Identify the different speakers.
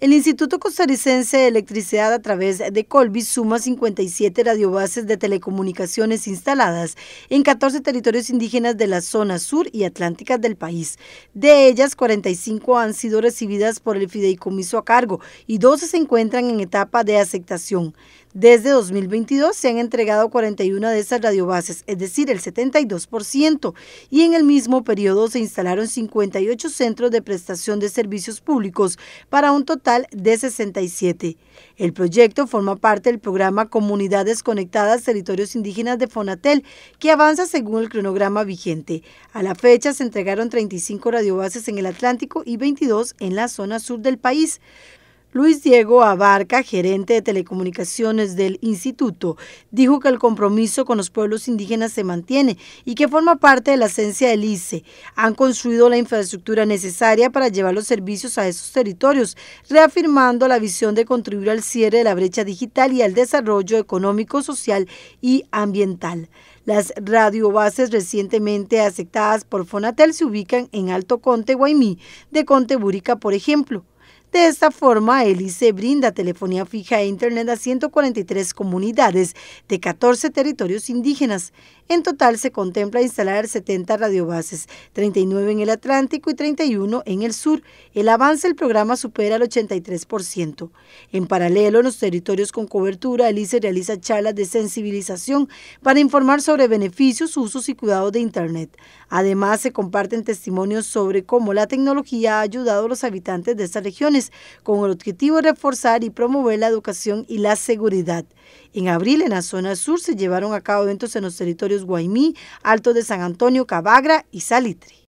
Speaker 1: El Instituto Costarricense de Electricidad a través de Colby suma 57 radiobases de telecomunicaciones instaladas en 14 territorios indígenas de la zona sur y atlántica del país. De ellas, 45 han sido recibidas por el fideicomiso a cargo y 12 se encuentran en etapa de aceptación. Desde 2022 se han entregado 41 de esas radiobases, es decir, el 72%, y en el mismo periodo se instalaron 58 centros de prestación de servicios públicos para un total de 67. El proyecto forma parte del programa Comunidades Conectadas Territorios Indígenas de Fonatel, que avanza según el cronograma vigente. A la fecha se entregaron 35 radiobases en el Atlántico y 22 en la zona sur del país. Luis Diego Abarca, gerente de telecomunicaciones del instituto, dijo que el compromiso con los pueblos indígenas se mantiene y que forma parte de la esencia del ICE. Han construido la infraestructura necesaria para llevar los servicios a esos territorios, reafirmando la visión de contribuir al cierre de la brecha digital y al desarrollo económico, social y ambiental. Las radiobases recientemente aceptadas por Fonatel se ubican en Alto Conte, Guaymí, de Conte Burica, por ejemplo. De esta forma, ELICE brinda telefonía fija e internet a 143 comunidades de 14 territorios indígenas. En total se contempla instalar 70 radiobases, 39 en el Atlántico y 31 en el sur. El avance del programa supera el 83%. En paralelo, en los territorios con cobertura, ELICE realiza charlas de sensibilización para informar sobre beneficios, usos y cuidados de internet. Además, se comparten testimonios sobre cómo la tecnología ha ayudado a los habitantes de estas regiones con el objetivo de reforzar y promover la educación y la seguridad. En abril, en la zona sur, se llevaron a cabo eventos en los territorios Guaymí, Alto de San Antonio, Cabagra y Salitre.